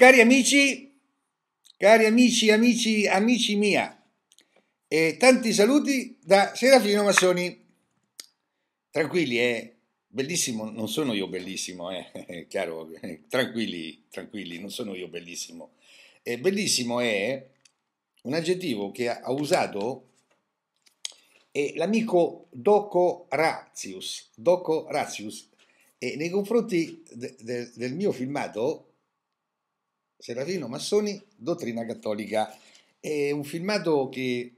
Cari amici, cari amici, amici, amici mia, e tanti saluti da Serafino Massoni. Tranquilli, eh? Bellissimo, non sono io bellissimo, eh? Chiaro, tranquilli, tranquilli, non sono io bellissimo. E bellissimo è un aggettivo che ha usato l'amico Doco Razius, Doco Razius, e nei confronti de, de, del mio filmato Serafino Massoni, Dottrina Cattolica. È un filmato che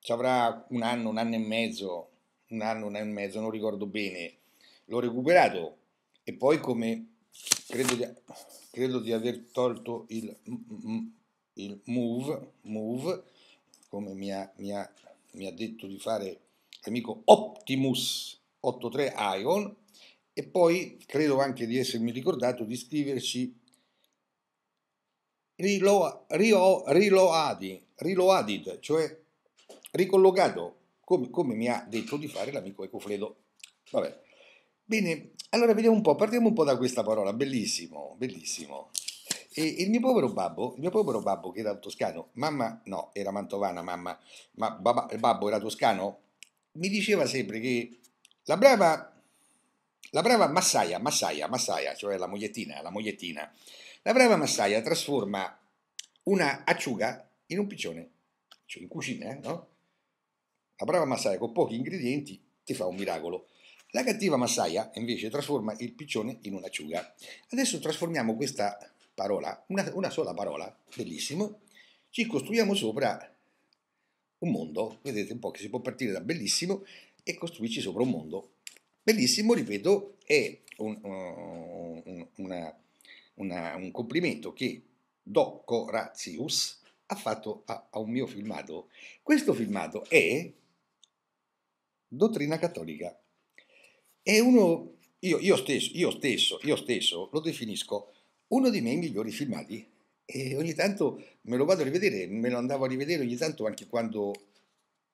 ci avrà un anno, un anno e mezzo, un anno, un anno e mezzo, non ricordo bene. L'ho recuperato e poi come credo di, credo di aver tolto il, il move, move, come mi ha, mi, ha, mi ha detto di fare l'amico Optimus 83 Ion, e poi credo anche di essermi ricordato di scriverci riloadi, riloaded, cioè ricollocato, come, come, mi ha detto di fare l'amico Ecofredo. Vabbè. Bene, allora vediamo un po', partiamo un po' da questa parola, bellissimo, bellissimo. E il mio povero babbo, il mio povero babbo che era toscano, mamma no, era mantovana mamma, ma babba, il babbo era toscano, mi diceva sempre che la brava, la brava massaia, massaia, massaia, cioè la mogliettina, la mogliettina, la brava massaia trasforma una acciuga in un piccione, cioè in cucina, eh, no? La brava massaia con pochi ingredienti ti fa un miracolo. La cattiva massaia invece trasforma il piccione in un'acciuga. Adesso trasformiamo questa parola, una, una sola parola, bellissimo, ci costruiamo sopra un mondo, vedete un po' che si può partire da bellissimo e costruirci sopra un mondo. Bellissimo, ripeto, è un, un, una una, eh, un complimento che Docco Razius ha fatto a, a un mio filmato. Questo filmato è dottrina cattolica. È uno, io, io, stesso, io, stesso, io stesso lo definisco uno dei miei migliori filmati e ogni tanto me lo vado a rivedere, me lo andavo a rivedere ogni tanto anche quando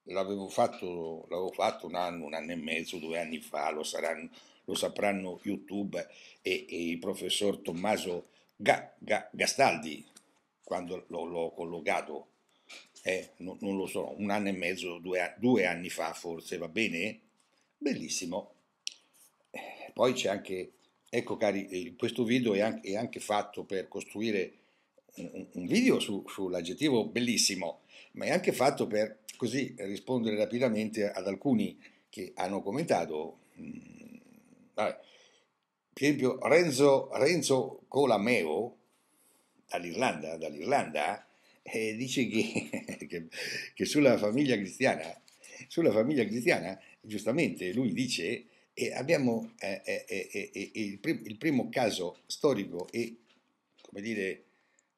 l'avevo fatto, l'avevo fatto un anno, un anno e mezzo, due anni fa, lo, saranno, lo sapranno YouTube e, e, il professor Tommaso Ga, Ga, Gastaldi, quando l'ho, l'ho collocato, eh, non, non, lo so, un anno e mezzo, due, due anni fa forse, va bene? Bellissimo. Eh, poi c'è anche, ecco cari, questo video è anche, è anche fatto per costruire un, video su, sull'aggettivo bellissimo, ma è anche fatto per così rispondere rapidamente ad alcuni che hanno commentato. Mm, vabbè, per esempio Renzo, Renzo Colameo dall'Irlanda, dall'Irlanda eh, dice che, che, che, sulla famiglia cristiana, sulla famiglia cristiana, giustamente lui dice, eh, abbiamo eh, eh, eh, eh, il, prim, il, primo caso storico e, come dire,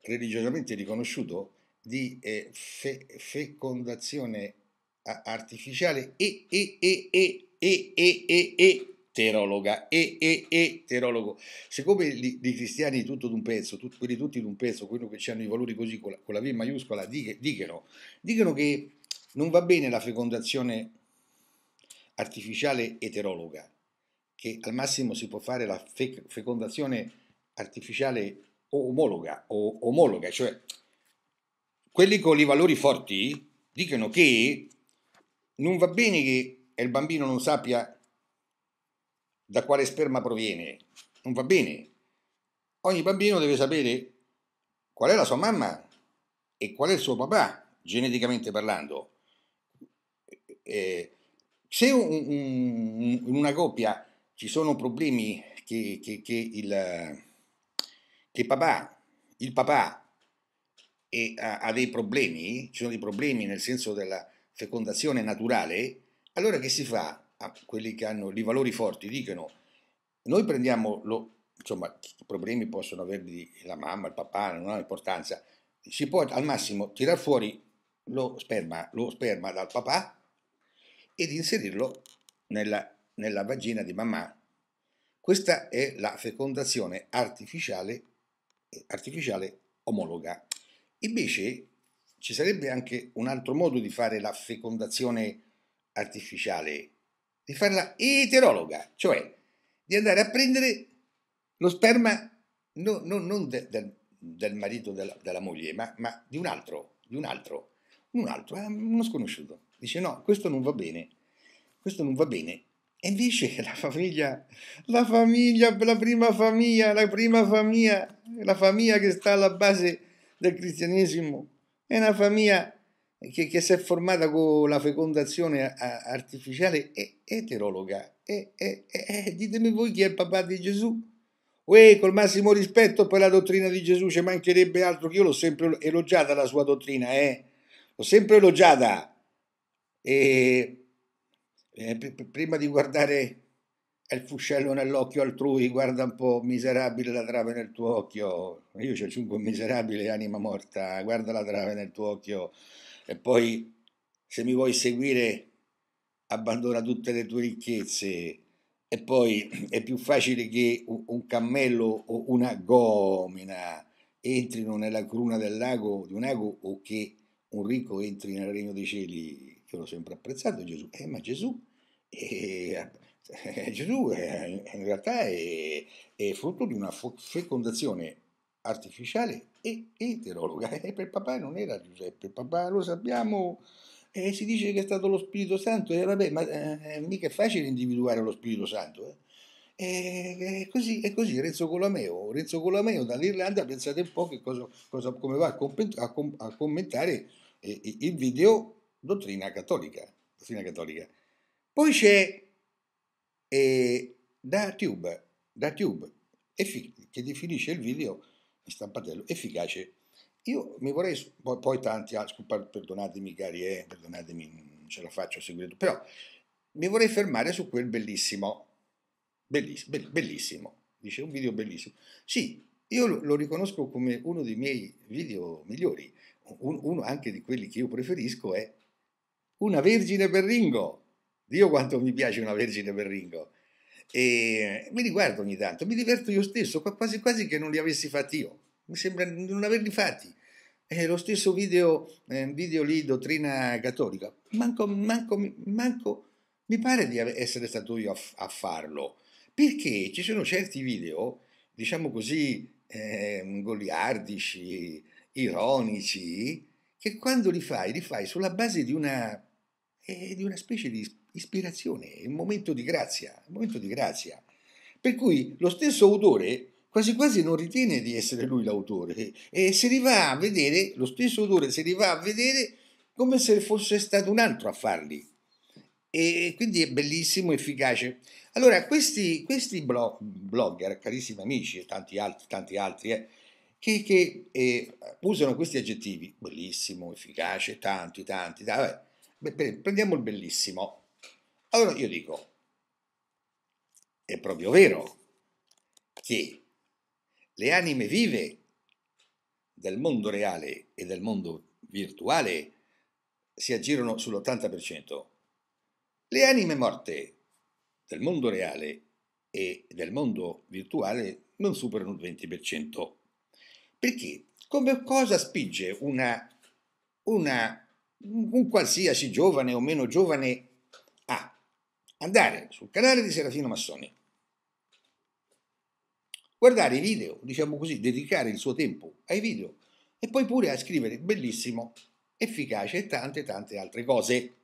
religiosamente riconosciuto di eh, fe, fecondazione artificiale e, e, e, e, e, e, e, e terologa e, e, e terologo. Siccome di, cristiani tutto d'un pezzo, tut, quelli tutti d'un pezzo, quello che hanno i valori così con la, con la V maiuscola, dicono, dicono che non va bene la fecondazione artificiale eterologa, che al massimo si può fare la fe, fecondazione artificiale omologa, o, omologa, cioè quelli con i valori forti dicono che non va bene che il bambino non sappia da quale sperma proviene, non va bene. Ogni bambino deve sapere qual è la sua mamma e qual è il suo papà, geneticamente parlando. Eh, se un, un, in una coppia ci sono problemi che, che, che, il, che papà, il papà e ha, ha dei problemi, ci sono dei problemi nel senso della fecondazione naturale, allora che si fa? A ah, quelli che hanno i valori forti dicono noi prendiamo lo, insomma i problemi possono averli la mamma, il papà, non ha importanza, si può al massimo tirar fuori lo sperma, lo sperma dal papà ed inserirlo nella, nella vagina di mamma. Questa è la fecondazione artificiale, eh, artificiale omologa. Invece ci sarebbe anche un altro modo di fare la fecondazione artificiale, di farla eterologa, cioè di andare a prendere lo sperma no, no, non de, del, del, marito della, della moglie, ma, ma, di un altro, di un altro, un altro, eh, uno sconosciuto. Dice no, questo non va bene, questo non va bene. E invece la famiglia, la famiglia, la prima famiglia, la prima famiglia, la famiglia che sta alla base del cristianesimo, è una famiglia che, che si è formata con la fecondazione artificiale e eterologa. E, e, e, ditemi voi chi è il papà di Gesù? Uè, col massimo rispetto per la dottrina di Gesù, ci mancherebbe altro che io l'ho sempre elogiata la sua dottrina, eh? L'ho sempre elogiata. E, eh, prima di guardare il fuscello nell'occhio altrui, guarda un po', miserabile la trave nel tuo occhio. Io ci aggiungo miserabile anima morta, guarda la trave nel tuo occhio. E poi, se mi vuoi seguire, abbandona tutte le tue ricchezze. E poi è più facile che un cammello o una gomina entrino nella cruna del lago, di un lago o che un ricco entri nel regno dei cieli. Io l'ho sempre apprezzato Gesù. Eh, ma Gesù... E eh, eh, Gesù in realtà è, è, frutto di una fecondazione artificiale e eterologa. E eh, per papà non era Giuseppe, papà lo sappiamo, eh, si dice che è stato lo Spirito Santo, e eh, vabbè, ma eh, mica è facile individuare lo Spirito Santo. E così, è così Renzo Colameo, Renzo Colameo dall'Irlanda, pensate un po' che cosa, cosa come va a, comp- a, com- a commentare il video Dottrina Cattolica. Dottrina Cattolica. Poi c'è e da Tube, da Tube che definisce il video in stampatello efficace. Io mi vorrei, poi, poi tanti, ah, perdonatemi cari, eh, perdonatemi, non ce la faccio a seguire, però mi vorrei fermare su quel bellissimo, bellissimo, bellissimo, dice un video bellissimo. Sì, io lo, lo riconosco come uno dei miei video migliori, un, uno anche di quelli che io preferisco è Una Vergine per Ringo Dio quanto mi piace una Vergine Berringo. E mi riguardo ogni tanto, mi diverto io stesso, quasi quasi che non li avessi fatti io. Mi sembra di non averli fatti. Eh, lo stesso video, ehm, video lì, dottrina cattolica, manco, manco, manco, mi pare di essere stato io a, a farlo, perché ci sono certi video, diciamo così, eh, goliardici, ironici, che quando li fai, li fai sulla base di una, eh, di una specie di ispirazione, è un momento di grazia, un momento di grazia. Per cui lo stesso autore quasi quasi non ritiene di essere lui l'autore e se li va a vedere, lo stesso autore se li va a vedere come se fosse stato un altro a farli. E quindi è bellissimo, efficace. Allora, questi, questi blog, blogger, carissimi amici e tanti altri, tanti altri eh, che, che eh, usano questi aggettivi, bellissimo, efficace, tanti, tanti, vabbè, prendiamo il bellissimo. Allora io dico, è proprio vero che le anime vive del mondo reale e del mondo virtuale si aggirano sull'80%. Le anime morte del mondo reale e del mondo virtuale non superano il 20%. Perché? Come cosa spinge una, una, un qualsiasi giovane o meno giovane andare sul canale di Serafino Massoni, guardare i video, diciamo così, dedicare il suo tempo ai video e poi pure a scrivere bellissimo, efficace e tante tante altre cose.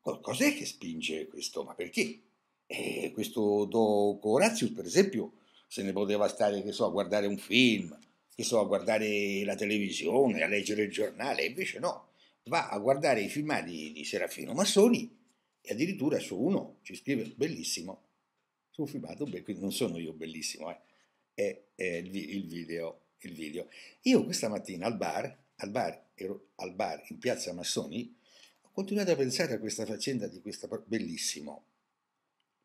Cos'è che spinge questo? Ma perché? Eh, questo Doc Horatius, per esempio, se ne poteva stare, che so, a guardare un film, che so, a guardare la televisione, a leggere il giornale, invece no, va a guardare i filmati di Serafino Massoni e addirittura su uno ci scrive bellissimo, su filmato, beh, quindi non sono io bellissimo, eh, è, è il, il, video, il, video, Io questa mattina al bar, al bar, ero, al bar in piazza Massoni, ho continuato a pensare a questa faccenda di questa... bellissimo,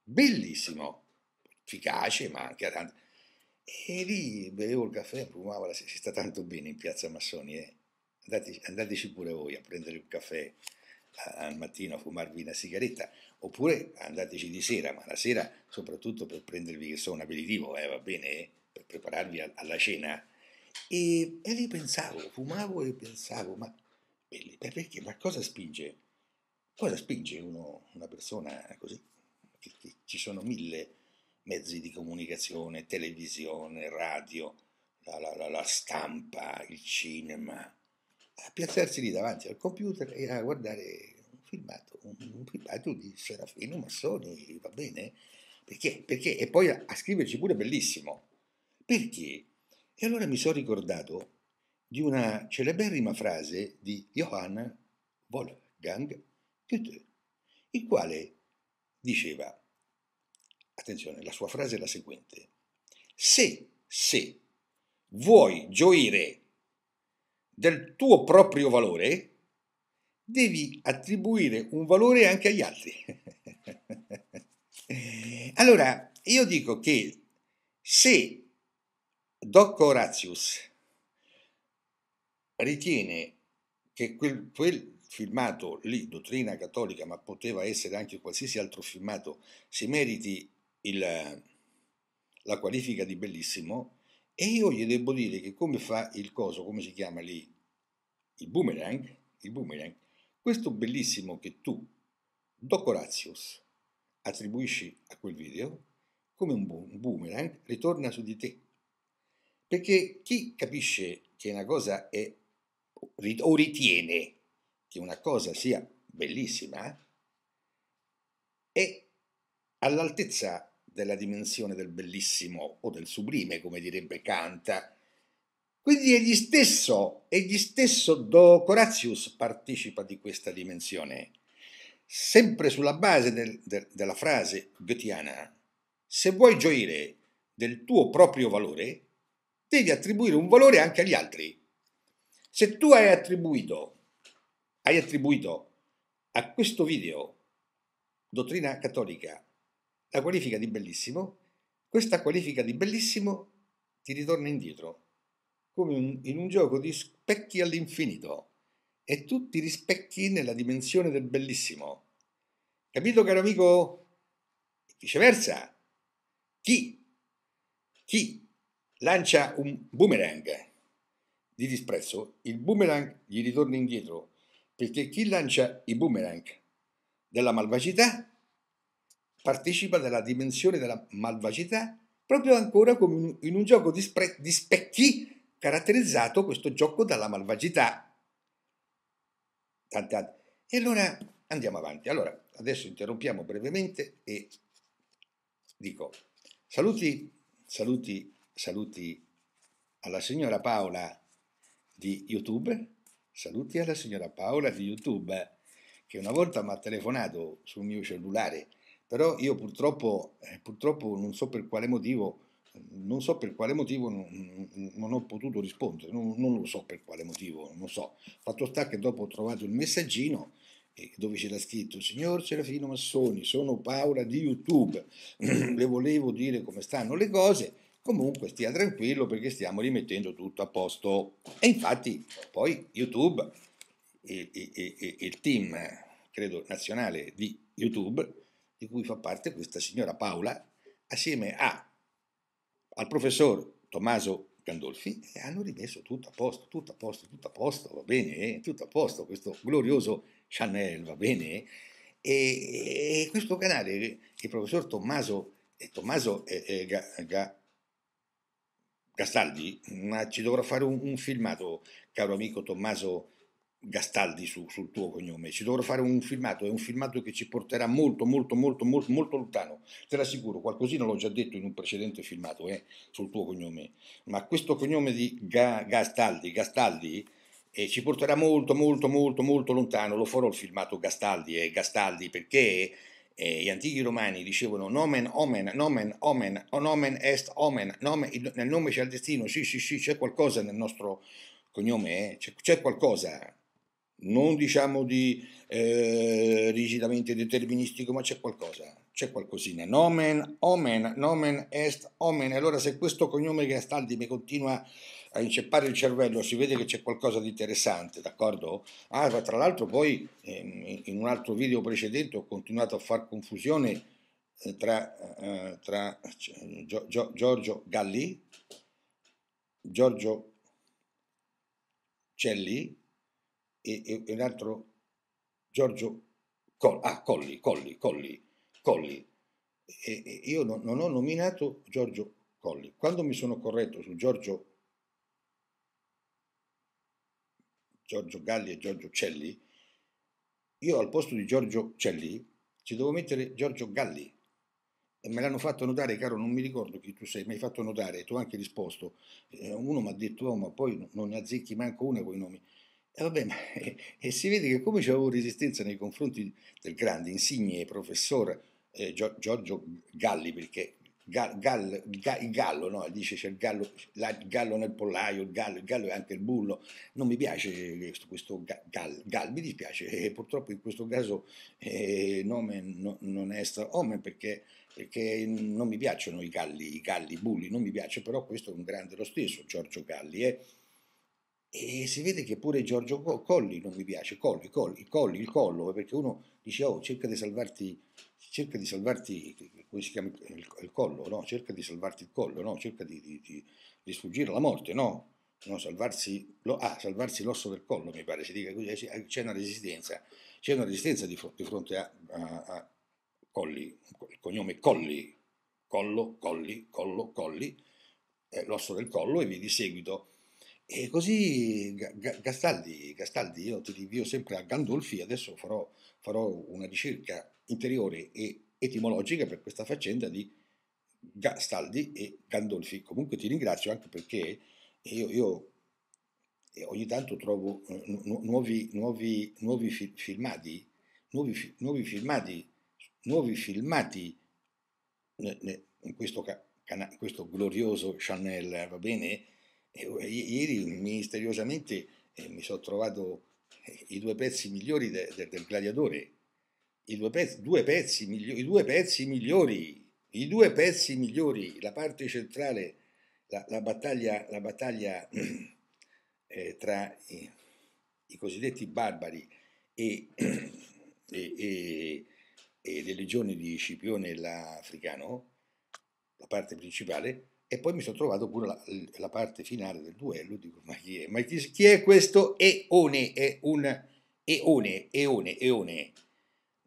bellissimo, efficace ma anche a tanto... E lì bevevo il caffè, fumavo si sta tanto bene in piazza Massoni, eh. Andateci, andateci, pure voi a prendere il caffè al mattino a fumarvi una sigaretta, oppure andateci di sera, ma la sera soprattutto per prendervi che so, un aperitivo, eh, va bene, per prepararvi alla cena. E, e, lì pensavo, fumavo e pensavo, ma perché, ma cosa spinge? Cosa spinge uno, una persona così? Che, che ci sono mille mezzi di comunicazione, televisione, radio, la, la, la, la stampa, il cinema, a piazzarsi lì davanti al computer e a guardare un filmato, un, un filmato di Serafino Massoni, va bene? Perché? Perché? E poi a, a scriverci pure bellissimo. Perché? E allora mi sono ricordato di una celeberrima frase di Johann Wolfgang Goethe, il quale diceva, attenzione, la sua frase è la seguente, se, se vuoi gioire del tuo proprio valore, devi attribuire un valore anche agli altri. allora, io dico che se Doc Horatius ritiene che quel, quel, filmato lì, dottrina cattolica, ma poteva essere anche qualsiasi altro filmato, si meriti il, la qualifica di bellissimo, e io gli devo dire che come fa il coso, come si chiama lì? Il boomerang? Il boomerang. Questo bellissimo che tu, Doc attribuisci a quel video, come un boomerang, ritorna su di te. Perché chi capisce che una cosa è, o ritiene che una cosa sia bellissima, è all'altezza della dimensione del bellissimo o del sublime, come direbbe Kant. Quindi egli stesso, egli stesso Do Coratius partecipa di questa dimensione, sempre sulla base del, de, della frase goethiana, se vuoi gioire del tuo proprio valore, devi attribuire un valore anche agli altri. Se tu hai attribuito, hai attribuito a questo video, dottrina cattolica, la qualifica di bellissimo, questa qualifica di bellissimo ti ritorna indietro, come un, in un gioco di specchi all'infinito, e tu ti rispecchi nella dimensione del bellissimo. Capito, caro amico? viceversa, chi, chi lancia un boomerang di disprezzo, il boomerang gli ritorna indietro, perché chi lancia i boomerang della malvagità partecipa della dimensione della malvagità proprio ancora come in un gioco di, spre- di specchi caratterizzato questo gioco dalla malvagità. Tant'altro. E allora andiamo avanti. Allora, adesso interrompiamo brevemente e dico saluti, saluti, saluti alla signora Paola di YouTube, saluti alla signora Paola di YouTube che una volta mi ha telefonato sul mio cellulare però io purtroppo, eh, purtroppo non so per quale motivo, eh, non so per quale motivo non, non ho potuto rispondere, non, non, lo so per quale motivo, non so. Fatto sta che dopo ho trovato il messaggino eh, dove c'era scritto Signor Serafino Massoni, sono paura di YouTube, le volevo dire come stanno le cose, comunque stia tranquillo perché stiamo rimettendo tutto a posto. E infatti poi YouTube e, e, e, e il team, credo, nazionale di YouTube di cui fa parte questa signora Paola, assieme a, al professor Tommaso Gandolfi, e hanno rimesso tutto a posto, tutto a posto, tutto a posto, va bene, eh? tutto a posto, questo glorioso Chanel, va bene. Eh. E, e questo canale, il professor Tommaso, eh, Tommaso eh, eh ga, ga, Castaldi, ma ci dovrà fare un, un, filmato, caro amico Tommaso Gastaldi su, sul tuo cognome, ci dovrò fare un filmato, è un filmato che ci porterà molto, molto, molto, molto, molto lontano, te l'assicuro, qualcosina l'ho già detto in un precedente filmato eh, sul tuo cognome, ma questo cognome di Ga, Gastaldi, Gastaldi eh, ci porterà molto, molto, molto, molto lontano, lo farò il filmato Gastaldi e eh, Gastaldi perché eh, gli antichi romani dicevano nomen omen, nomen omen, nomen est omen, nome, nel nome c'è il destino, sì sì sì, c'è qualcosa nel nostro cognome, eh, c'è, c'è qualcosa non diciamo di eh, rigidamente deterministico, ma c'è qualcosa, c'è qualcosina. Nomen, omen, nomen est, omen. Allora se questo cognome Gastaldi mi continua a inceppare il cervello, si vede che c'è qualcosa di interessante, d'accordo? Ah, tra l'altro poi eh, in un altro video precedente ho continuato a far confusione eh, tra, eh, tra Gio, Gio, Giorgio Galli, Giorgio Celli e, e, e un altro Giorgio Col, ah, Colli, Colli, Colli, Colli. E, e io non, non, ho nominato Giorgio Colli. Quando mi sono corretto su Giorgio, Giorgio Galli e Giorgio Celli, io al posto di Giorgio Celli ci devo mettere Giorgio Galli. E me l'hanno fatto notare, caro, non mi ricordo chi tu sei, mi hai fatto notare, tu hai anche risposto. Eh, uno mi ha detto, oh, ma poi non ne azzecchi manco una con i nomi. E, vabbè, ma, e, e si vede che come c'avevo resistenza nei confronti del grande insigne professore eh, Giorgio Galli, perché Gall, Gall, il gallo, no? dice c'è il gallo, la, il gallo nel pollaio, il gallo, il gallo è anche il bullo, non mi piace questo, questo gal, gal, mi dispiace, e purtroppo in questo caso eh, nome no, non è stra omen perché, perché, non mi piacciono i galli, i galli, i bulli, non mi piace, però questo è un grande lo stesso, Giorgio Galli, eh? E si vede che pure Giorgio Colli non mi piace, Colli, Colli, Colli, il collo, perché uno dice, oh, cerca di salvarti, cerca di salvarti, come si chiama, il, il collo, no? Cerca di salvarti il collo, no? Cerca di, di, di, di sfuggire alla morte, no? no salvarsi, lo, ah, salvarsi l'osso del collo, mi pare si dica così, eh, c'è una resistenza, c'è una resistenza di, fronte a, a, a Colli, il cognome Colli, collo, colli, collo, colli, eh, l'osso del collo e via di seguito e così Gastaldi, Gastaldi, io ti invio sempre a Gandolfi, adesso farò, farò una ricerca interiore e etimologica per questa faccenda di Gastaldi e Gandolfi. Comunque ti ringrazio anche perché io, io eh, ogni tanto trovo eh, nuovi, nuovi, nuovi fi- filmati, nuovi, fi- nuovi, filmati, nuovi filmati in questo, cana- in questo glorioso Chanel, va bene? ieri misteriosamente eh, mi sono trovato eh, i due pezzi migliori de, de, del gladiatore, i due pezzi, due pezzi migliori, i due pezzi migliori, i due pezzi migliori, la parte centrale, la, la battaglia, la battaglia eh, tra i, i, cosiddetti barbari e, e, e, e le legioni di Scipione l'Africano, la parte principale, e poi mi sono trovato pure la, la parte finale del duello, dico ma chi è? Ma chi, chi è questo Eone? È un Eone, Eone, Eone.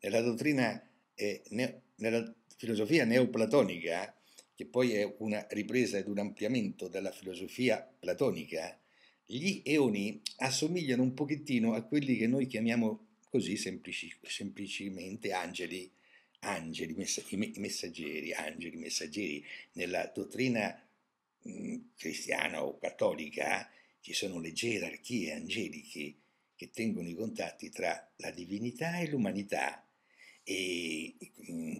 Nella dottrina, eh, ne, nella filosofia neoplatonica, che poi è una ripresa ed un ampliamento della filosofia platonica, gli eoni assomigliano un pochettino a quelli che noi chiamiamo così semplici, semplicemente angeli angeli, i messaggeri, angeli, messaggeri, nella dottrina cristiana o cattolica ci sono le gerarchie angeliche che tengono i contatti tra la divinità e l'umanità e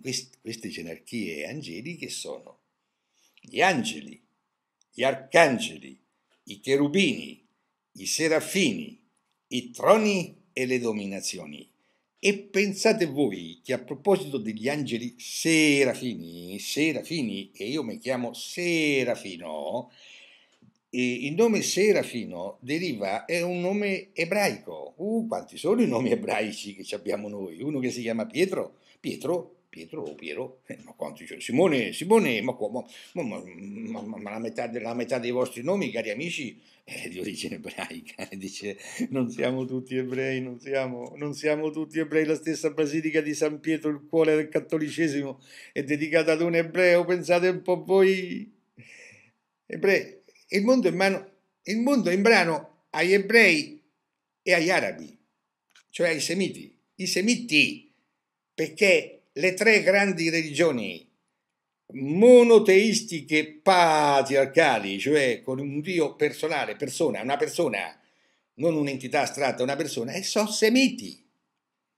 queste gerarchie angeliche sono gli angeli, gli arcangeli, i cherubini, i serafini, i troni e le dominazioni. E pensate voi che a proposito degli angeli serafini, serafini, e io mi chiamo Serafino, il nome Serafino deriva, è un nome ebraico. Uh, quanti sono i nomi ebraici che abbiamo noi? Uno che si chiama Pietro, Pietro Pietro o oh, Piero, eh, ma quanto dice Simone, Simone, ma, qua, ma, ma, ma la, metà, la, metà, dei vostri nomi, cari amici, è eh, di origine ebraica, dice non siamo tutti ebrei, non siamo, non siamo tutti ebrei, la stessa Basilica di San Pietro, il cuore del cattolicesimo, è dedicata ad un ebreo, pensate un po' voi, ebrei, il mondo è in, mano, il mondo è in brano agli ebrei e agli arabi, cioè ai semiti, i semiti, perché le tre grandi religioni monoteistiche patriarcali, cioè con un Dio personale, persona, una persona, non un'entità astratta, una persona, e sono semiti.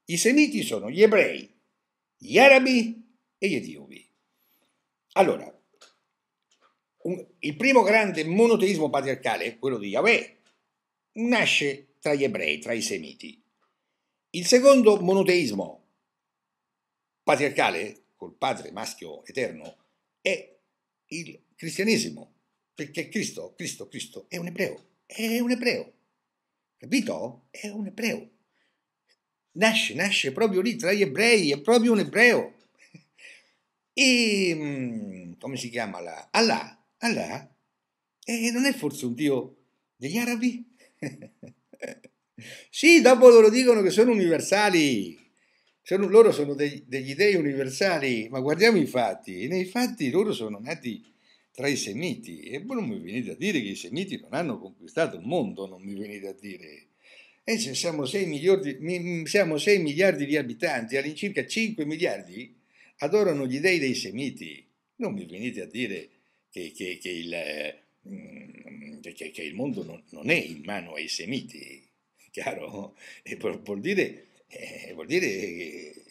I semiti sono gli ebrei, gli arabi e gli etiopi. Allora, un, il primo grande monoteismo patriarcale, quello di Yahweh, nasce tra gli ebrei, tra i semiti. Il secondo monoteismo patriarcale, col padre maschio eterno, è il cristianesimo, perché Cristo, Cristo, Cristo è un ebreo, è un ebreo, capito? È un ebreo. Nasce, nasce proprio lì tra gli ebrei, è proprio un ebreo. E mm, come si chiama là? Allah, Allah eh, non è forse un dio degli arabi? sì, dopo loro dicono che sono universali, sono, loro sono dei, degli dei universali, ma guardiamo i fatti, e nei fatti loro sono nati tra i semiti, e voi non mi venite a dire che i semiti non hanno conquistato il mondo, non mi venite a dire. E eh, se siamo 6 miliardi, mm, miliardi di abitanti, all'incirca 5 miliardi adorano gli dei dei semiti. Non mi venite a dire che, che, che, il, mm, che il, mondo non, non è in mano ai semiti, chiaro? E vuol dire eh, vuol dire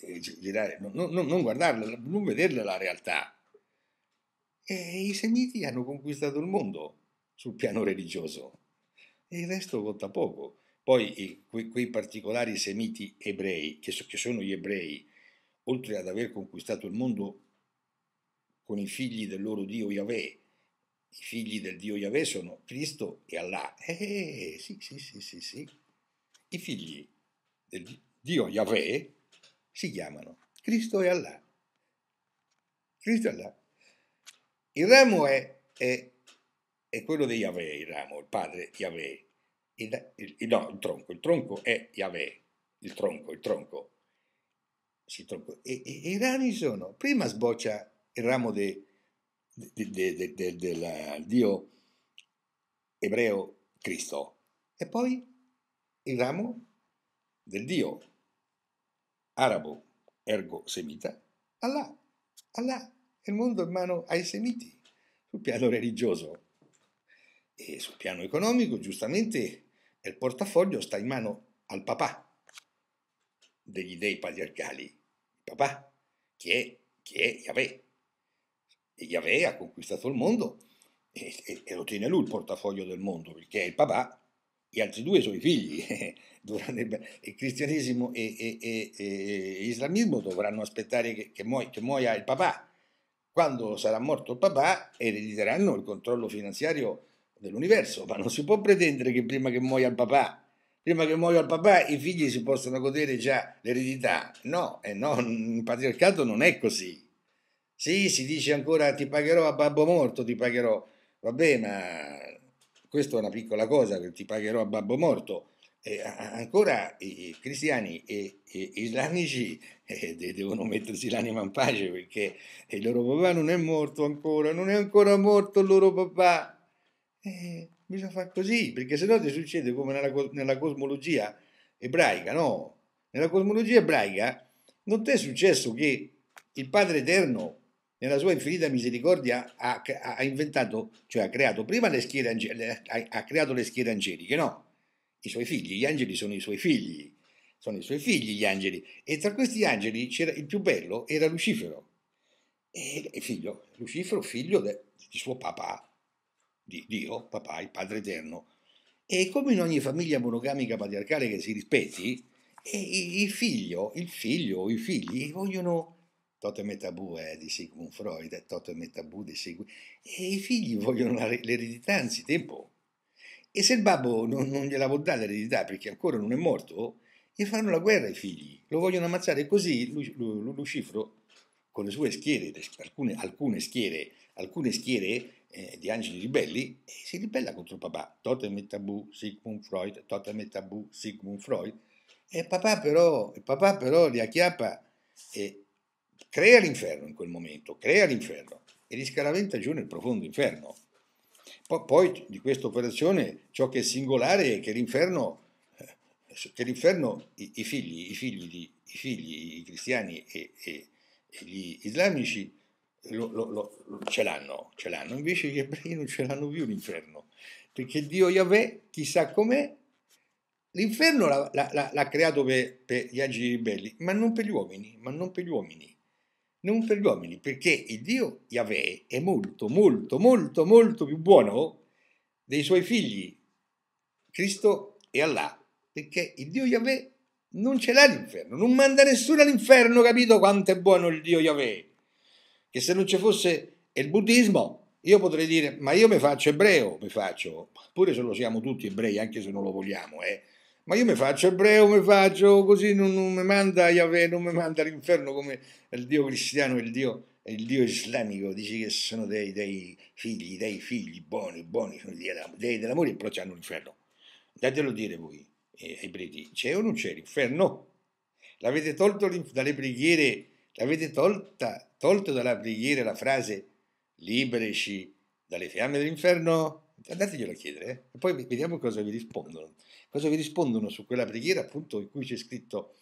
eh, girare, cioè, non, non, non, guardarla, non vederla la realtà. E I semiti hanno conquistato il mondo sul piano religioso e il resto conta poco. Poi i, quei, quei, particolari semiti ebrei, che, so, che sono gli ebrei, oltre ad aver conquistato il mondo con i figli del loro dio Yahweh, i figli del Dio Yahweh sono Cristo e Allah. Eh, sì, sì, sì, sì, sì. I figli del Dio Dio Yahweh, si chiamano Cristo e Allah. Cristo e Allah. Il ramo è, è, è quello di Yahweh, il ramo, il padre Yahweh. Il, il, no, il tronco, il tronco è Yahweh, il tronco, il tronco. Si, tronco. E, e, i rami sono, prima sboccia il ramo del de, de, de, Dio ebreo Cristo e poi il ramo del Dio arabo, ergo semita, Allah, Allah, il mondo è in mano ai semiti, sul piano religioso. E sul piano economico, giustamente, il portafoglio sta in mano al papà degli dei patriarcali, il papà, che è, che è Yahweh. E Yahweh ha conquistato il mondo e, e, e lo tiene lui il portafoglio del mondo, perché è il papà gli altri due sono i figli. il cristianesimo e, e, e, e islamismo dovranno aspettare che, che, muo- che, muoia il papà. Quando sarà morto il papà erediteranno il controllo finanziario dell'universo, ma non si può pretendere che prima che muoia il papà, prima che muoia il papà i figli si possano godere già l'eredità. No, e no in patriarcato non è così. Sì, si dice ancora ti pagherò a babbo morto, ti pagherò. Vabbè, ma questa è una piccola cosa che ti pagherò a babbo morto. Eh, ancora i cristiani e, e islamici eh, devono mettersi l'anima in pace perché il loro papà non è morto ancora, non è ancora morto il loro papà. Eh, bisogna fare così, perché se no ti succede come nella, nella, cosmologia ebraica, no? Nella cosmologia ebraica non ti è successo che il Padre Eterno nella sua infinita misericordia ha, ha inventato, cioè ha creato prima le schiere, angeliche, ha, ha creato le schiere angeliche, no? I suoi figli, gli angeli sono i suoi figli, sono i suoi figli gli angeli, e tra questi angeli c'era il più bello, era Lucifero, e figlio, Lucifero figlio de, di suo papà, di Dio, papà, il Padre Eterno. E come in ogni famiglia monogamica patriarcale che si rispetti, il figlio, il figlio i figli vogliono Totem e tabù è eh, di Sigmund Freud, eh, Totem e tabù di Sigmund... E i figli vogliono l'eredità anzitempo. E se il babbo non, non gliela vuol dare l'eredità perché ancora non è morto, gli fanno la guerra i figli. Lo vogliono ammazzare così Lucifero, con le sue schiere, alcune, alcune schiere, alcune schiere eh, di angeli ribelli, si ribella contro papà. Totem e tabù, Sigmund Freud, Totem e tabù, Sigmund Freud. E papà però, papà però li acchiappa e, crea l'inferno in quel momento, crea l'inferno e li scaraventa giù nel profondo inferno. P- poi di questa operazione ciò che è singolare è che l'inferno, eh, che l'inferno i, i, figli, i, figli, di, i figli, i cristiani e, e, e gli islamici lo, lo, lo, ce l'hanno, ce l'hanno, invece gli ebrei non ce l'hanno più l'inferno, perché Dio Yahweh, chissà com'è, l'inferno l'ha, l'ha, l'ha creato per, per gli agili ribelli, ma non per gli uomini, ma non per gli uomini non per gli uomini, perché il Dio Yahweh è molto, molto, molto, molto più buono dei suoi figli, Cristo e Allah, perché il Dio Yahweh non ce l'ha l'inferno, non manda nessuno all'inferno, capito quanto è buono il Dio Yahweh? Che se non ci fosse il buddismo, io potrei dire, ma io mi faccio ebreo, mi faccio, pure se lo siamo tutti ebrei, anche se non lo vogliamo, eh, ma io mi faccio ebreo, mi faccio così, non, non mi manda Yahweh, non mi manda all'inferno come il Dio cristiano il Dio, il Dio islamico, dice che sono dei, dei, figli, dei figli buoni, buoni, sono dei dell'amore, però c'hanno l'inferno. Datelo dire voi, eh, ai preti, c'è o non c'è l'inferno? L'avete tolto dalle preghiere, l'avete tolta, tolto dalla preghiera la frase liberaci dalle fiamme dell'inferno? andateglielo a chiedere e eh. poi vediamo cosa vi rispondono. Cosa vi rispondono su quella preghiera appunto in cui c'è scritto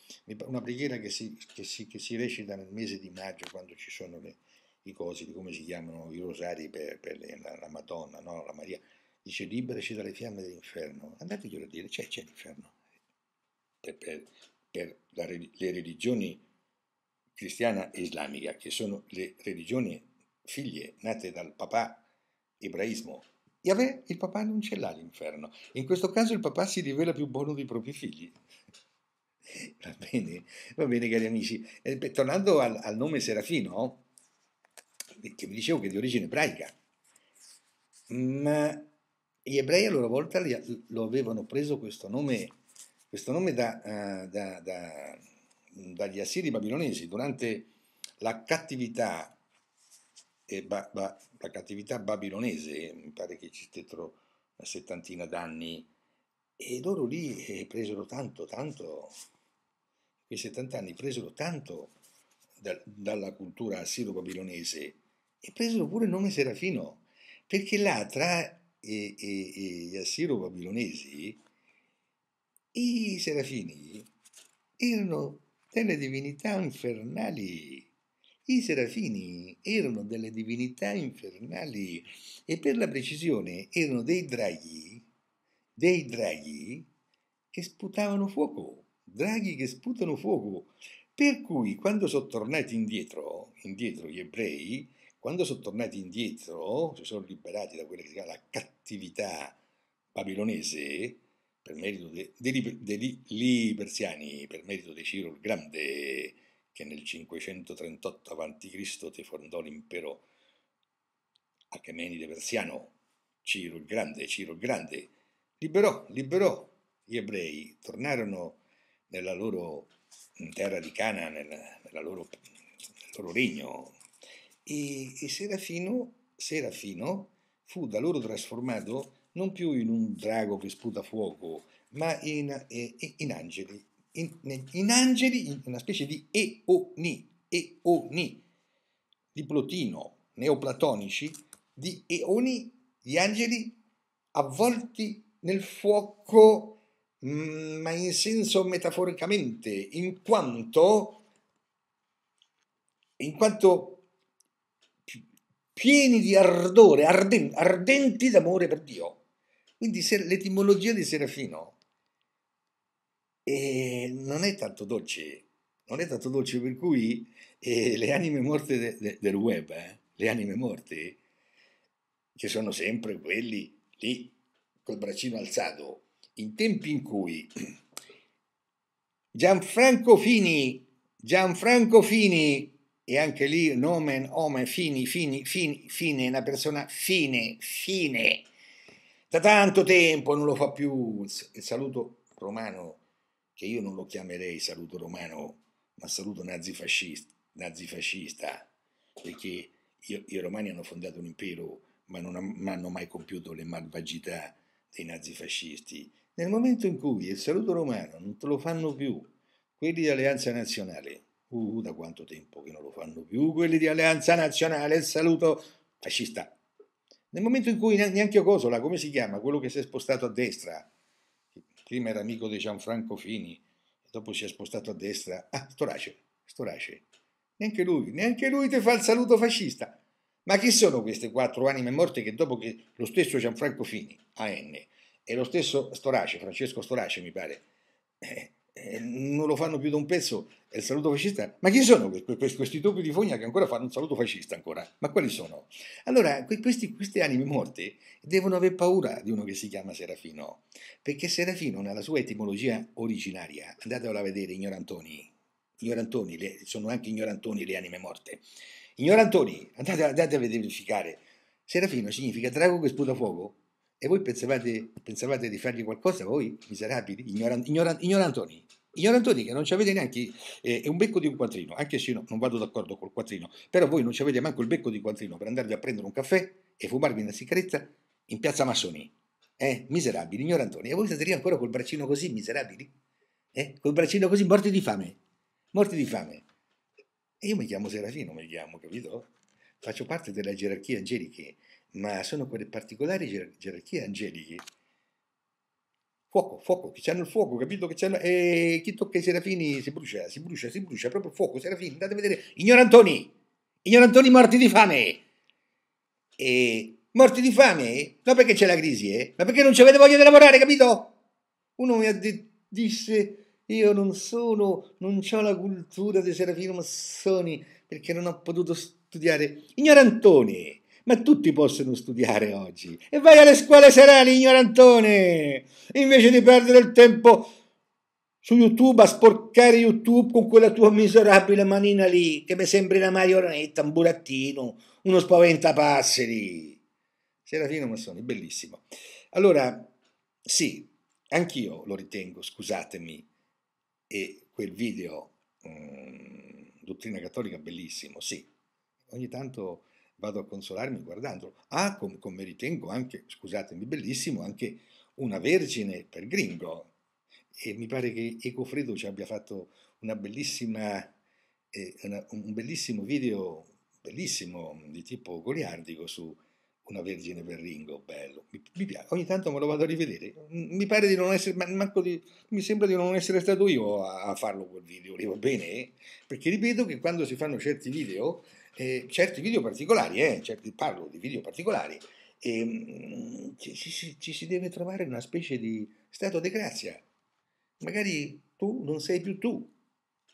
una preghiera che si, che si, che si recita nel mese di maggio quando ci sono le, i cosi, come si chiamano i rosari per, per le, la, la, Madonna, no? la Maria. Dice liberaci dalle fiamme dell'inferno. Andateglielo a dire, c'è, c'è l'inferno. Per, per, per la, le religioni cristiana e islamica, che sono le religioni figlie nate dal papà ebraismo Yahweh, il papà non ce l'ha l'inferno. In questo caso il papà si rivela più buono dei propri figli. Va bene, va bene cari amici. Eh, tornando al, al, nome Serafino, che vi dicevo che è di origine ebraica, ma mm, gli ebrei a loro volta lo avevano preso questo nome, questo nome da, uh, da, da, dagli assiri babilonesi durante la cattività ba, ba, la cattività babilonese, mi pare che ci stettero una settantina d'anni, e loro lì eh, presero tanto, tanto, quei 70 anni presero tanto da, dalla cultura assiro-babilonese e presero pure il nome Serafino, perché là tra e, e, e gli assiro-babilonesi i serafini erano delle divinità infernali i serafini erano delle divinità infernali e per la precisione erano dei draghi, dei draghi che sputavano fuoco, draghi che sputano fuoco. Per cui quando sono tornati indietro, indietro gli ebrei, quando sono tornati indietro, si sono liberati da quella che si chiama la cattività babilonese, per merito dei, dei, dei, dei persiani, per merito di Ciro il Grande, che nel 538 a.C. ti fondò l'impero achemenide persiano, Ciro il Grande, Ciro il Grande, liberò, liberò gli ebrei, tornarono nella loro terra di Cana, nella, nella loro, nel loro regno, e, e Serafino, Serafino fu da loro trasformato non più in un drago che sputa fuoco, ma in, in, eh, in angeli in, in angeli, in una specie di eoni, eoni di Plotino, neoplatonici, di eoni, di angeli avvolti nel fuoco, mm, ma in senso metaforicamente, in quanto, in quanto pieni di ardore, ardenti, ardenti d'amore per Dio. Quindi l'etimologia di Serafino e non è tanto dolce, non è tanto dolce per cui eh, le anime morte de, de, del web, eh, le anime morte, ci sono sempre quelli lì col braccino alzato, in tempi in cui Gianfranco Fini, Gianfranco Fini, e anche lì nomen, omen, fini, fini, fini, fine, una persona fine, fine, da tanto tempo non lo fa più il saluto romano che io non lo chiamerei saluto romano, ma saluto nazifascista, nazifascista perché i, i romani hanno fondato un impero, ma non hanno mai compiuto le malvagità dei nazifascisti. Nel momento in cui il saluto romano non te lo fanno più quelli di Alleanza Nazionale, uh, da quanto tempo che non lo fanno più quelli di Alleanza Nazionale, il saluto fascista. Nel momento in cui neanche Cosola, come si chiama, quello che si è spostato a destra, prima era amico di Gianfranco Fini, dopo si è spostato a destra. Ah, Storace, Storace. Neanche lui, neanche lui ti fa il saluto fascista. Ma chi sono queste quattro anime morte che dopo che lo stesso Gianfranco Fini, AN, e lo stesso Storace, Francesco Storace mi pare, eh, eh, non lo fanno più da un pezzo, è il saluto fascista. Ma chi sono questi, questi topi di fogna che ancora fanno un saluto fascista ancora? Ma quali sono? Allora, questi, queste anime morte devono aver paura di uno che si chiama Serafino, perché Serafino nella sua etimologia originaria, andatelo a vedere, ignorantoni, ignorantoni le, sono anche ignorantoni le anime morte, ignorantoni, andate, andate a verificare, Serafino significa drago che sputa fuoco, e voi pensavate, pensavate di fargli qualcosa, voi, miserabili, ignoran- ignoran- ignorantoni? Ignorantoni che non ci avete neanche eh, un becco di un quattrino, anche se io non vado d'accordo col quattrino, però voi non ci avete manco il becco di un quattrino per andarvi a prendere un caffè e fumarvi una sigaretta in piazza Massoni. Eh, miserabili, ignorantoni. E voi state lì ancora col braccino così, miserabili? Eh, col braccino così, morti di fame. Morti di fame. E io mi chiamo Serafino, mi chiamo, capito? Faccio parte della gerarchia angeliche ma sono quelle particolari ger gerarchie angeliche. Fuoco, fuoco, che c'hanno il fuoco, capito che c'hanno... E chi tocca i serafini si brucia, si brucia, si brucia, proprio fuoco, serafini, andate a vedere, ignorantoni, ignorantoni morti di fame. E morti di fame? Non perché c'è la crisi, eh? ma perché non ci avete voglia di lavorare, capito? Uno mi ha detto, disse, io non sono, non ho la cultura dei Serafino Massoni perché non ho potuto studiare. Ignorantoni! Ma tutti possono studiare oggi. E vai alle scuole serali, ignorantone! Invece di perdere il tempo su YouTube a sporcare YouTube con quella tua miserabile manina lì, che mi sembri una marionetta, un burattino, uno spaventapasseri. Serafino Massoni, bellissimo. Allora, sì, anch'io lo ritengo, scusatemi, e quel video, um, Dottrina Cattolica, bellissimo, sì. Ogni tanto vado a consolarmi guardandolo. Ah, come, come ritengo anche, scusatemi, bellissimo, anche una vergine per gringo. E mi pare che Ecofredo ci abbia fatto una bellissima, eh, una, un bellissimo video, bellissimo, di tipo goliardico su una vergine per Ringo, bello, mi, mi, piace, ogni tanto me lo vado a rivedere, mi pare di non essere, di, mi sembra di non essere stato io a, a farlo quel video, lì, va bene? Perché ripeto che quando si fanno certi video eh, certi video particolari, eh, certi, parlo di video particolari, e, ehm, ci, ci, ci, si deve trovare una specie di stato di grazia. Magari tu non sei più tu,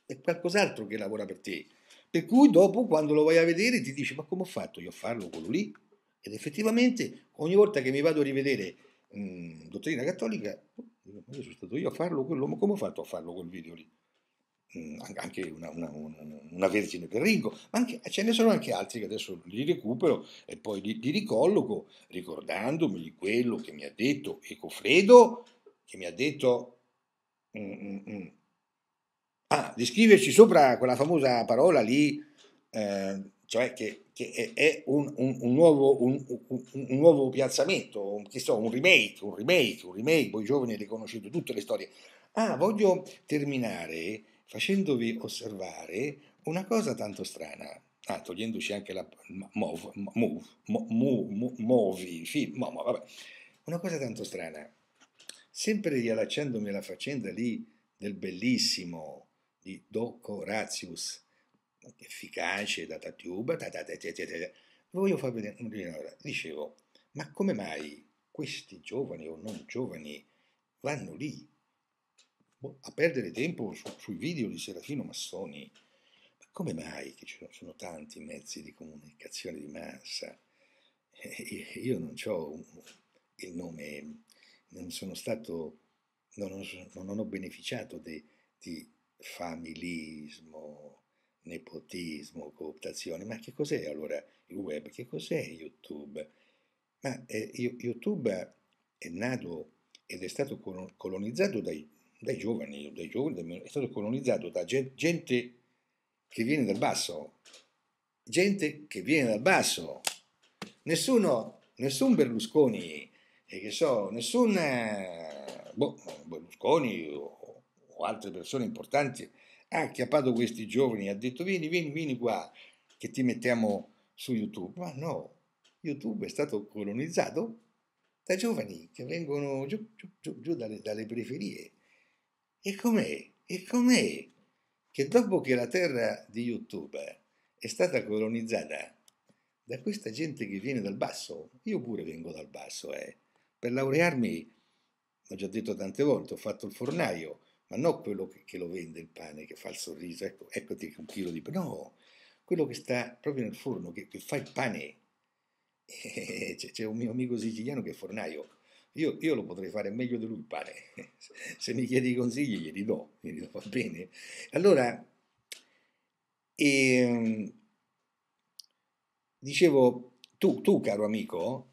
è qualcos'altro che lavora per te. Per cui dopo, quando lo vai a vedere, ti dici, ma come ho fatto io a farlo quello lì? Ed effettivamente, ogni volta che mi vado a rivedere mh, dottrina cattolica, dico, oh, sono stato io a farlo quello, ma come ho fatto a farlo quel video lì? anche una, una, una, una Vergine per Ringo, ma anche, ce ne sono anche altri che adesso li recupero e poi li, li ricolloco ricordandomi di quello che mi ha detto Ecofredo, che mi ha detto... Mm, mm, Ah, di scriverci sopra quella famosa parola lì, eh, cioè che, che è, un, un, un, nuovo, un, nuovo, piazzamento, che so, un remake, un remake, un remake, voi giovani le tutte le storie. Ah, voglio terminare facendovi osservare una cosa tanto strana. Ah, togliendoci anche la move, move, move, movi, film, mo, vabbè. Una cosa tanto strana. Sempre riallacciandomi alla faccenda lì del bellissimo di Doc Horatius, efficace, datatuba, voglio far vedere un'ora. Dicevo, ma come mai questi giovani o non giovani vanno lì a perdere tempo su, sui video di Serafino Massoni. Ma come mai che ci sono, sono tanti mezzi di comunicazione di massa? Eh, io non ho il nome, non sono stato, non ho, non ho beneficiato di, familismo, nepotismo, cooptazione. Ma che cos'è allora il web? Che cos'è YouTube? Ma eh, YouTube è nato ed è stato colonizzato dai, dai giovani, dai giovani, è stato colonizzato da gente che viene dal basso, gente che viene dal basso. Nessuno, nessun Berlusconi, e eh, che so, nessun eh, boh, Berlusconi o, o, altre persone importanti ha acchiappato questi giovani, ha detto vieni, vieni, vieni qua che ti mettiamo su YouTube. Ma no, YouTube è stato colonizzato da giovani che vengono giù, giù, giù, giù dalle, dalle periferie e com'è? E com'è? Che dopo che la terra di YouTube è stata colonizzata da questa gente che viene dal basso, io pure vengo dal basso, eh. Per laurearmi, l'ho già detto tante volte, ho fatto il fornaio, ma non quello che, che lo vende il pane, che fa il sorriso, ecco, eccoti un chilo di pane, no, quello che sta proprio nel forno, che, che fa il pane. Eh, c'è un mio amico siciliano che è fornaio, io, io, lo potrei fare meglio di lui, pare. Se mi chiedi consigli, glieli do, glieli do, va bene. Allora, e, ehm, dicevo, tu, tu, caro amico,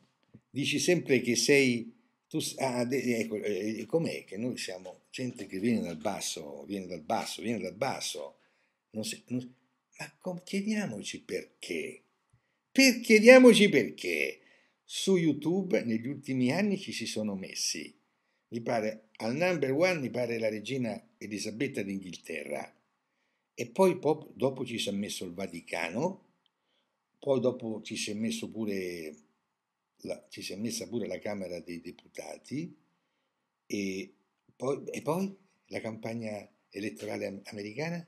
dici sempre che sei... Tu, ah, ecco, eh, com'è che noi siamo gente che viene dal basso, viene dal basso, viene dal basso. Non si, non, ma chiediamoci perché. Per, chiediamoci perché su YouTube negli ultimi anni ci si sono messi. Mi pare al number one, mi pare la regina Elisabetta d'Inghilterra. E poi dopo ci si è messo il Vaticano, poi dopo ci si è messo pure la, ci si è messa pure la Camera dei Deputati e poi, e poi la campagna elettorale americana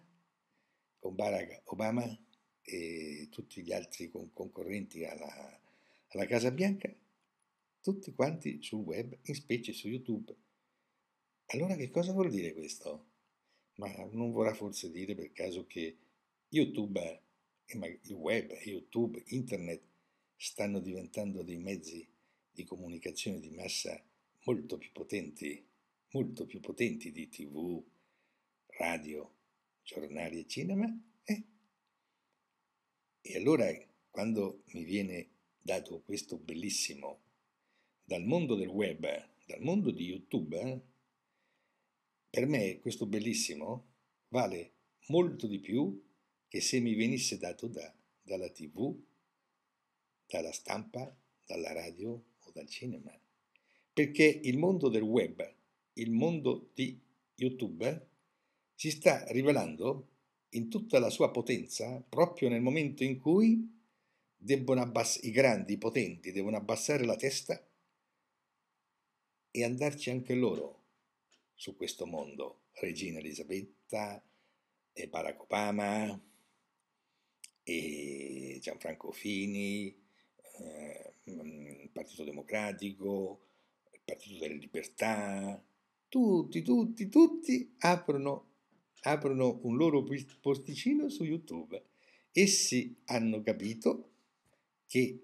con Barack Obama e tutti gli altri concorrenti alla, alla Casa Bianca, tutti quanti sul web, in specie su YouTube. Allora che cosa vuol dire questo? Ma non vorrà forse dire per caso che YouTube, il web, YouTube, Internet stanno diventando dei mezzi di comunicazione di massa molto più potenti, molto più potenti di TV, radio, giornali e cinema? Eh? E allora quando mi viene dato questo bellissimo, dal mondo del web, dal mondo di YouTube, per me questo bellissimo vale molto di più che se mi venisse dato da, dalla tv, dalla stampa, dalla radio o dal cinema. Perché il mondo del web, il mondo di YouTube, si sta rivelando in tutta la sua potenza proprio nel momento in cui debbono abbassare, i grandi, i potenti, devono abbassare la testa e andarci anche loro su questo mondo. Regina Elisabetta e Barack Obama e Gianfranco Fini, eh, Partito Democratico, il Partito delle Libertà, tutti, tutti, tutti aprono, aprono un loro posticino su YouTube. Essi hanno capito che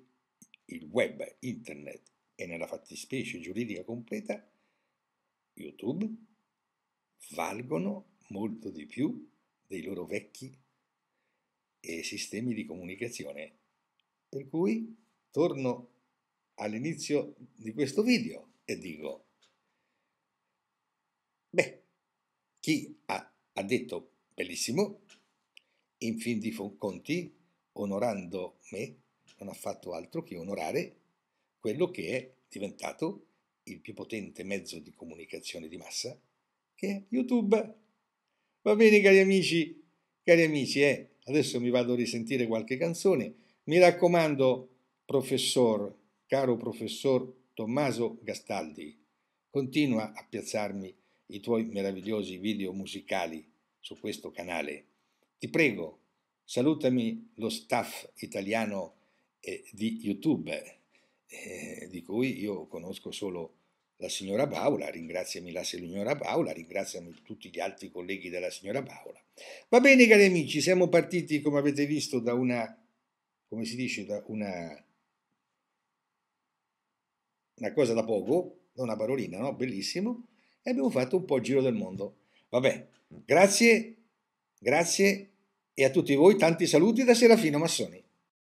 il web, internet e nella fattispecie giuridica completa YouTube valgono molto di più dei loro vecchi eh, sistemi di comunicazione. Per cui torno all'inizio di questo video e dico, beh, chi ha, ha detto bellissimo, in fin di conti, onorando me, non ha fatto altro che onorare quello che è diventato il più potente mezzo di comunicazione di massa, che è YouTube. Va bene, cari amici, cari amici, eh? adesso mi vado a risentire qualche canzone. Mi raccomando, professor, caro professor Tommaso Gastaldi, continua a piazzarmi i tuoi meravigliosi video musicali su questo canale. Ti prego, salutami lo staff italiano eh, di YouTube, eh, di cui io conosco solo la signora Paola, ringraziami la signora Paola, ringraziami tutti gli altri colleghi della signora Paola. Va bene cari amici, siamo partiti come avete visto da una, come si dice, da una, una cosa da poco, da una parolina, no? Bellissimo, e abbiamo fatto un po' il giro del mondo. Vabbè, grazie, grazie e a tutti voi tanti saluti da Serafino Massoni.